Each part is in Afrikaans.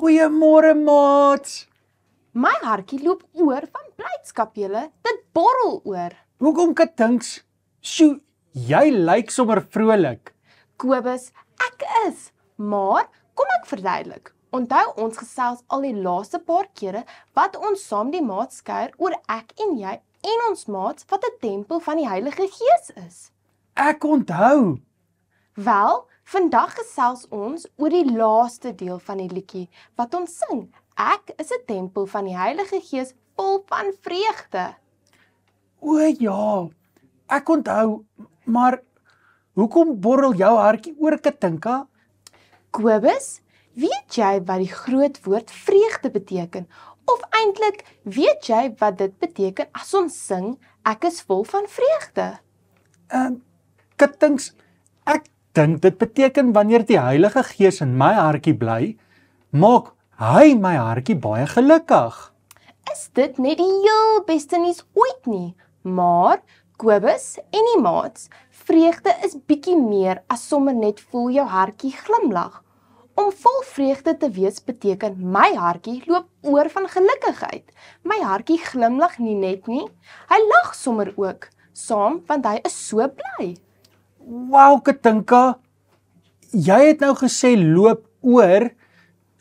Goeiemôre maat. My hartjie loop oor van blydskap julle. Dit borrel oor. Hoekom katinks? Sjoe, jy lyk sommer vrolik. Kobus, ek is, maar kom ek verduidelik. Onthou ons gesels al die laaste paar kere wat ons saam die maat skeuier oor ek en jy en ons maat wat 'n tempel van die Heilige Gees is. Ek onthou. Wel, Vandag gesels ons oor die laaste deel van die liedjie wat ons sing. Ek is 'n tempel van die Heilige Gees vol van vreugde. O ja, ek onthou, maar hoekom borrel jou hartjie oor Katinka? Kobus, weet jy wat die groot woord vreugde beteken? Of eintlik, weet jy wat dit beteken as ons sing ek is vol van vreugde? Ehm uh, Katinks, ek dink dit beteken wanneer die Heilige Gees in my hartjie bly, maak hy my hartjie baie gelukkig. Is dit net die heel beste nuus ooit nie? Maar Kobus en die maats, vreugde is bietjie meer as sommer net voel jou hartjie glimlag. Om vol vreugde te wees beteken my hartjie loop oor van gelukkigheid. My hartjie glimlag nie net nie, hy lag sommer ook saam want hy is so bly. "Wow, Katinka, jy het nou gesê loop oor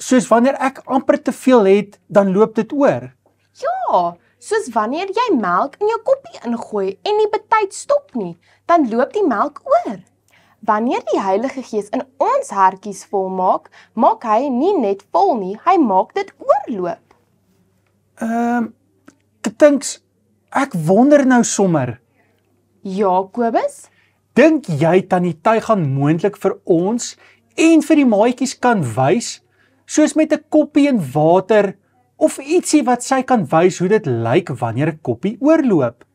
soos wanneer ek amper te veel het, dan loop dit oor." "Ja, soos wanneer jy melk in jou koppie ingooi en nie betyds stop nie, dan loop die melk oor." Wanneer die Heilige Gees in ons hartjies volmaak, maak hy nie net vol nie, hy maak dit oorloop. Ehm, um, dit dinks ek wonder nou sommer. Jakobus, Dink jy tannie Ty gaan moontlik vir ons en vir die maatjies kan wys soos met 'n koppie en water of ietsie wat sy kan wys hoe dit lyk wanneer 'n koppie oorloop?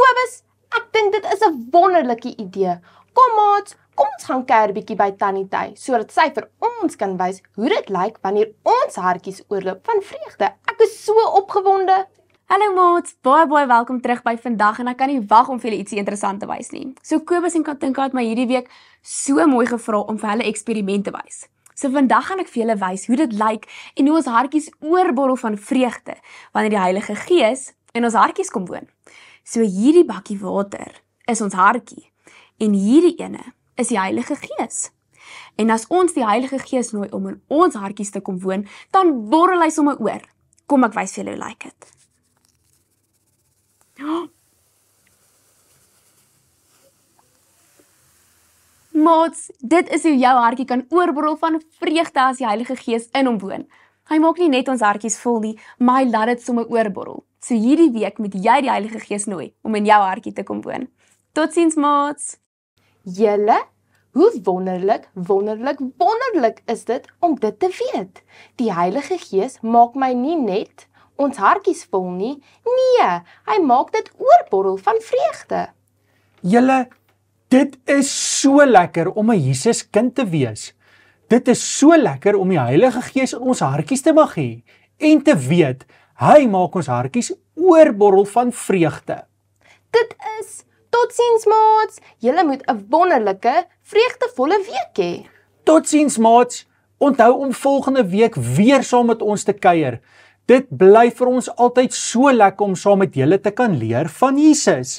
Kobus, ek dink dit is 'n wonderlike idee. Kom maats, kom ons gaan kuier bietjie by tannie Ty sodat sy vir ons kan wys hoe dit lyk wanneer ons hartjies oorloop van vreugde. Ek is so opgewonde. Hallo maats, baie baie welkom terug by vandag en ek kan nie wag om vir julle ietsie interessant te wys nie. So Kobus en Katinka het my hierdie week so mooi gevra om vir hulle eksperimente wys. So vandag gaan ek vir julle wys hoe dit lyk en hoe ons hartjies oorborrel van vreugde wanneer die Heilige Gees in ons hartjies kom woon. So hierdie bakkie water is ons hartjie en hierdie ene is die Heilige Gees. En as ons die Heilige Gees nooi om in ons hartjies te kom woon, dan borrel hy sommer oor. Kom ek wys vir julle hoe lyk dit. Mats, dit is hoe jou hartjie kan oorborrel van vreugde as die Heilige Gees in hom woon. Hy maak nie net ons hartjies vol nie, maar hy laat dit sommer oorborrel. So hierdie week moet jy die Heilige Gees nooi om in jou hartjie te kom woon. Totsiens, Mats. Julle, hoe wonderlik, wonderlik, wonderlik is dit om dit te weet. Die Heilige Gees maak my nie net ons hartjies vol nie. Nee, hy maak dit oorborrel van vreugde. Julle, dit is so lekker om 'n Jesus kind te wees. Dit is so lekker om die Heilige Gees in ons hartjies te mag hê en te weet hy maak ons hartjies oorborrel van vreugde. Dit is totsiens maats. Julle moet 'n wonderlike, vreugdevolle week hê. Totsiens maats. Onthou om volgende week weer saam met ons te kuier. Dit bly vir ons altyd so lekker om saam met julle te kan leer van Jesus.